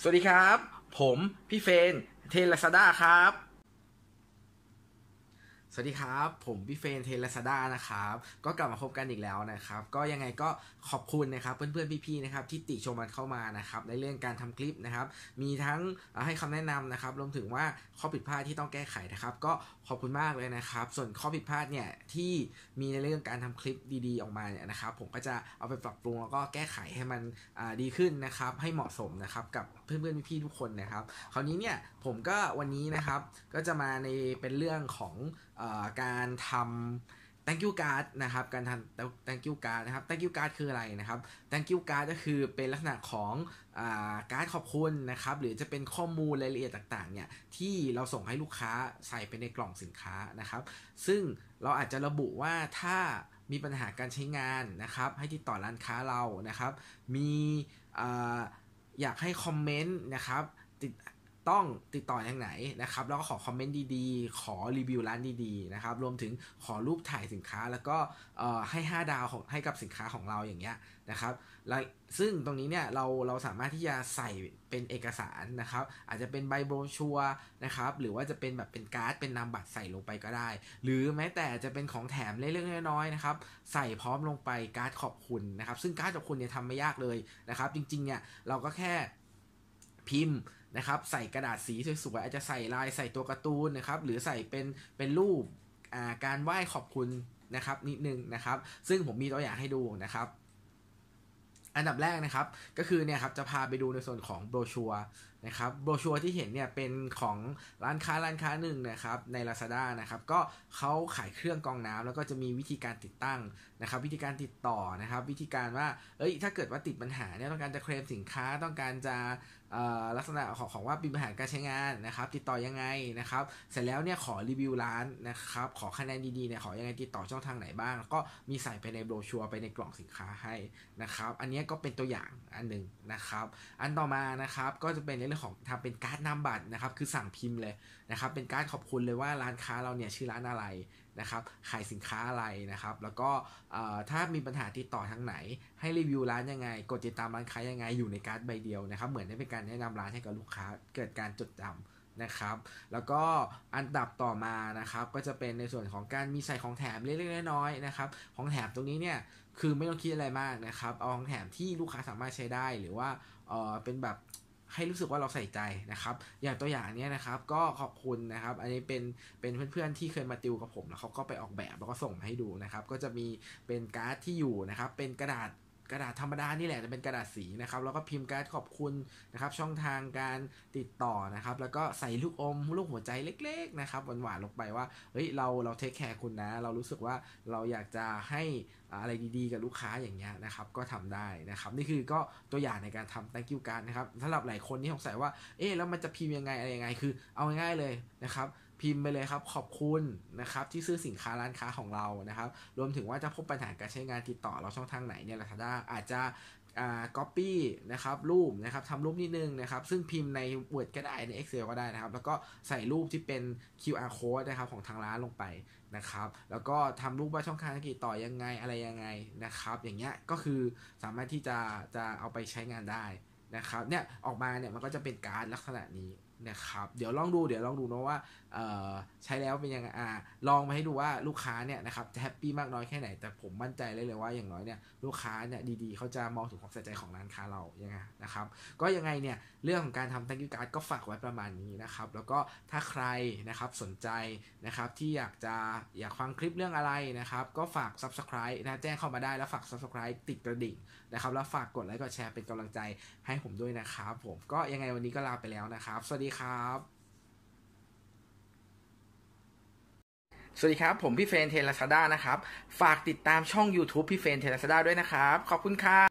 สวัสดีครับ ผม พี่เฟน เทลซาด้าครับสวัสดีครับผมพี่เฟนเทเลซาดานะครับ ก็กลับมาพบกันอีกแล้วนะครับ ก็ยังไงก็ขอบคุณนะครับเพื่อนๆพี่ๆนะครับที่ติชมมันเข้ามานะครับในเรื่องการทำคลิปนะครับมีทั้งให้คำแนะนำนะครับรวมถึงว่าข้อผิดพลาดที่ต้องแก้ไขนะครับก็ขอบคุณมากเลยนะครับส่วนข้อผิดพลาดเนี่ยที่มีในเรื่องการทำคลิปดีๆ ออกมาเนี่ยนะครับผมก็จะเอาไปปรับปรุงแล้วก็แก้ไขให้มันดีขึ้นนะครับให้เหมาะสมนะครับกับเพื่อนๆพี่ๆทุกคนนะครับ คราวนี้เนี่ยผมก็วันนี้นะครับก็จะมาในเป็นเรื่องของการทำ thank you card นะครับ การทำ thank you card นะครับ thank you card คืออะไรนะครับ thank you card ก็คือเป็นลักษณะของการขอบคุณนะครับ หรือจะเป็นข้อมูลรายละเอียดต่างๆ เนี่ยที่เราส่งให้ลูกค้าใส่ไปในกล่องสินค้านะครับ ซึ่งเราอาจจะระบุว่าถ้ามีปัญหาการใช้งานนะครับให้ติดต่อร้านค้าเรานะครับ มีออยากให้คอมเมนต์นะครับติดต้องติดต่ออยางไหนนะครับ แล้วก็ขอคอมเมนต์ดีๆขอรีวิวร้านดีๆนะครับ รวมถึงขอรูปถ่ายสินค้าแล้วก็ให้ 5 ดาวของให้กับสินค้าของเราอย่างเงี้ยนะครับแล้วซึ่งตรงนี้เนี่ยเราเราสามารถที่จะใส่เป็นเอกสารนะครับ อาจจะเป็นใบโบรชัวนะครับ หรือว่าจะเป็นแบบเป็นการ์ด เป็นนามบัตรใส่ลงไปก็ได้ หรือแม้แต่จะเป็นของแถมเล็กๆน้อยๆนะครับ ใส่พร้อมลงไปการ์ดขอบคุณนะครับ ซึ่งการ์ดขอบคุณเนี่ยทำไม่ยากเลยนะครับ จริงๆเนี่ยเราก็แค่พิมพ์นะครับใส่กระดาษสีสวยๆ อาจจะใส่ลายใส่ตัวการ์ตูนนะครับ หรือใส่เป็นเป็นรูปการไหว้ขอบคุณนะครับ นิดนึงนะครับ ซึ่งผมมีตัวอย่างให้ดูนะครับ อันดับแรกนะครับก็คือเนี่ยครับจะพาไปดูในส่วนของโบรชัวนะครับโบชัวที่เห็นเนี่ยเป็นของร้านค้าร้านค้าหนึ่งนะครับใน Lazada นะครับก็เขาขายเครื่องกองน้ำ แล้วก็จะมีวิธีการติดตั้งนะครับ วิธีการติดต่อนะครับวิธีการว่าเอ้ยถ้าเกิดว่าติดปัญหาเนี่ยต้องการจะเคลมสินค้าต้องการจะลักษณะของของว่าีปัญหาการใช้งานนะครับติดต่อยังไงนะครับ เสร็จแล้วเนี่ยขอรีวิวร้านนะครับขอคะแนนดีๆเนี่ยขอยังไงติดต่อช่องทางไหนบ้าง ก็มีใส่ไปในโบรชัวไปในกล่องสินค้าให้นะครับอันนี้ก็เป็นตัวอย่างอันหนึ่งนะครับอันต่อมานะครับก็จะเป็นในเรื่องของทำเป็นการ์ดนาบัตรนะครับคือสั่งพิมพ์เลยนะครับเป็นการ์ดขอบคุณเลยว่าร้านค้าเราเนี่ยชื่อร้านอะไรนะครับขายสินค้าอะไรนะครับ แล้วก็ถ้ามีปัญหาติดต่อทางไหน ให้รีวิวร้านยังไงกดติดตามร้านค้ายังไงอยู่ในการ์ดใบเดียวนะครับ เหมือนได้เป็นการแนะนำร้านให้กับลูกค้าเกิดการจดจำนะครับ แล้วก็อันดับต่อมานะครับ ก็จะเป็นในส่วนของการมีใส่ของแถมเล็กๆน้อยๆนะครับของแถมตรงนี้เนี่ยคือไม่ต้องคิดอะไรมากนะครับเอาของแถมที่ลูกค้าสามารถใช้ได้หรือว่าเออเป็นแบบให้รู้สึกว่าเราใส่ใจนะครับ อย่างตัวอย่างนี้นะครับก็ขอบคุณนะครับ อันนี้เป็นเป็นเพื่อนๆ ที่เคยมาติวกับผมแล้วเขาก็ไปออกแบบแล้วก็ส่งมาให้ดูนะครับ ก็จะมีเป็นการ์ด ที่อยู่นะครับเป็นกระดาษกระดาษธรรมดา นี่แหละจะเป็นกระดาษสีนะครับแล้วก็พิมพ์การ์ดขอบคุณนะครับ ช่องทางการติดต่อนะครับแล้วก็ใส่ลูกอมลูกหัวใจเล็กๆนะครับหวานๆลงไปว่าเฮ้ยเราเราเทคแคร์คุณนะ เรารู้สึกว่าเราอยากจะให้อะไรดีๆกับลูกค้าอย่างเงี้ยนะครับก็ทำได้นะครับ นี่คือก็ตัวอย่างในการทำ thank you card นะครับสำหรับหลายคนที่สงสัยว่าเอ๊ะแล้วมันจะพิมพ์ยังไงอะไรยังไง คือ เอาง่ายๆเลยนะครับพิมพ์ไปเลยครับขอบคุณนะครับที่ซื้อสินค้าร้านค้าของเรานะครับ รวมถึงว่าจะพบปัญหาการใช้งานติดต่อเราช่องทางไหนเนี่ยลาซาด้าอาจจะอ่าก๊อปปี้นะครับรูปนะครับทำรูปนิดนึงนะครับซึ่งพิมพ์ใน Word ก็ได้ใน Excel ก็ได้นะครับ แล้วก็ใส่รูปที่เป็น QR code นะครับของทางร้านลงไปนะครับ แล้วก็ทำรูปว่าช่องทางการติดต่อยังไงอะไรยังไงนะครับ อย่างเงี้ยก็คือสามารถที่จะจะเอาไปใช้งานได้นะครับเนี่ยออกมาเนี่ยมันก็จะเป็นการลักษณะนี้นะครับเดี๋ยวลองดูเดี๋ยวลองดูนะว่า ใช้แล้วเป็นยังไงอ่าลองมาให้ดูว่าลูกค้าเนี่ยนะครับจะแฮปปี้มากน้อยแค่ไหน แต่ผมมั่นใจเลยเลยว่าอย่างน้อยเนี่ยลูกค้าเนี่ยดีๆเขาจะมองถึงความใส่ใจของร้านค้าเรายังไงนะครับก็ยังไงเนี่ยเรื่องของการทำ thank you card ก็ฝากไว้ประมาณนี้นะครับแล้วก็ถ้าใครนะครับสนใจนะครับที่อยากจะอยากฟังคลิปเรื่องอะไรนะครับ ก็ฝาก subscribe นะแจ้งเข้ามาได้แล้วฝาก subscribe ติดกระดิ่งนะครับแล้วฝากกดไลค์กดแชร์เป็นกำลังใจ ให้ผมด้วยนะครับผมก็ยังไงวันนี้ก็ลาไปแล้วนะครับสวัสดีีครับสวัสดีครับ ผมพี่เฟนเทลซาด้านะครับ ฝากติดตามช่อง YouTube พี่เฟนเทลซาด้าด้วยนะครับ ขอบคุณครับ